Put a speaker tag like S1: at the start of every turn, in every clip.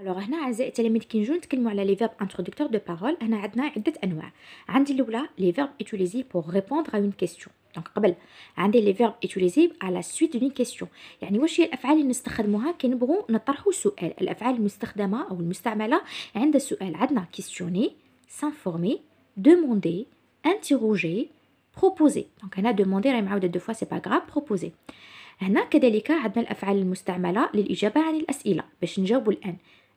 S1: الوغ هنا اعزائي التلاميذ كي نجيو نتكلموا على لي فيرب انترودكتور دو بارول هنا عندنا عده انواع عندي الاولى لي فيرب ايتوليزي بور ريبوندر ا اون كيسيون دونك قبل عندي لي فيرب ايتوليزي على سويت دون كيسيون يعني واش هي الافعال اللي نستخدموها كي نبغوا نطرحوا سؤال الافعال المستخدمه او المستعمله عند السؤال عندنا كيستيوني سانفورمي دوموندي interroger بروبوزي دونك هنا دوموندي راهي معاوده دو فوا سي با غراف بروبوزي هنا كذلك عندنا الافعال المستعمله للاجابه عن الاسئله باش نجاوبوا الان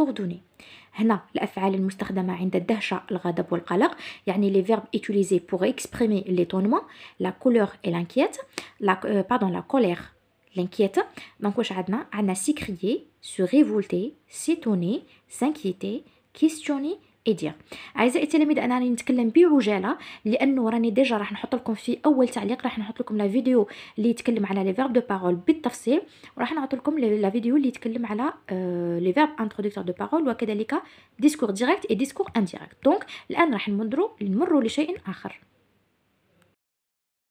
S1: أردني هنا les verbes utilisés pour exprimer l'étonnement la couleur et l'inquiète la, euh, pardon la colère l'inquiète donc واش a « عندنا s'écrier se révolter s'étonner s'inquiéter questionner ايديا اعزائي التلاميذ انا راني نتكلم بعجاله لانه راني ديجا راح نحط لكم في اول تعليق راح نحط لكم لا فيديو اللي يتكلم على لي فيرب دو بارول بالتفصيل وراح نعطي لكم لا فيديو اللي يتكلم على لي فيرب انتروديكتور دو بارول وكذلك ديسكور ديريكت اي ديسكور انديريكت دونك الان راح نمروا نمروا لشيء اخر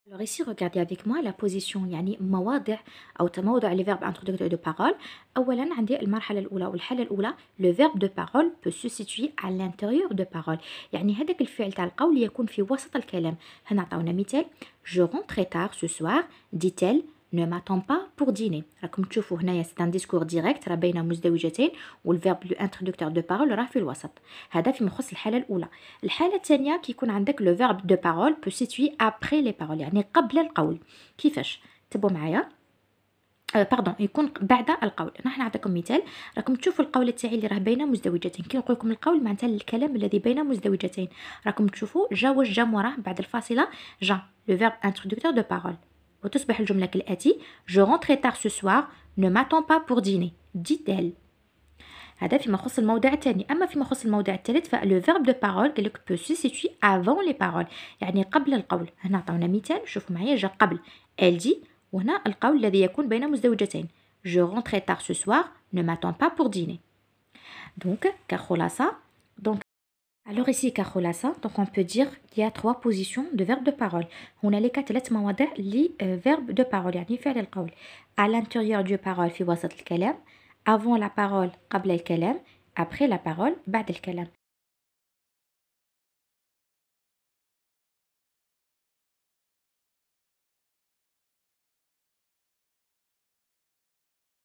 S1: Alors ici, regardez avec moi la position يعني مواضع أو تموضع les verbes introducteurs de parole. أولا عندي المرحلة الأولى والحالة الأولى le verbe de parole peut se situer à l'intérieur de parole. يعني هذاك الفعل تاع القول يكون في وسط الكلام. هنا عطاونا مثال Je rentre très tard ce soir, dit-elle ne m'attends pas pour dîner راكم تشوفوا هنايا سي ان ديسكور ديريكت راه بين مزدوجتين والفيرب لو انتروداكتور دو بارول راه في الوسط هذا فيما يخص الحاله الاولى الحاله الثانيه كيكون عندك لو فيرب دو بارول بو سيتوي ابري لي بارول يعني قبل القول كيفاش تبوا معايا باردون يكون بعد القول راح نعطيكم مثال راكم تشوفوا القول تاعي اللي راه بين مزدوجتين كي نقول لكم القول معناتها الكلام الذي بين مزدوجتين راكم تشوفوا جا واش جا موراه بعد الفاصله جا لو فيرب انتروداكتور دو بارول Je rentre tard ce soir ne m'attends pas pour dîner dit-elle هذا فيما يخص الموضع الثاني اما فيما يخص الموضع الثالث elle dit je rentrais tard ce soir ne m'attends pas pour dîner donc كخلاصه alors ici, Kholasa, donc on peut dire qu'il y a trois positions de verbe de parole. On a quatre quatre مواضع li euh, verbe de parole À l'intérieur du parole في وسط الكلام, avant la parole après la parole بعد الكلام.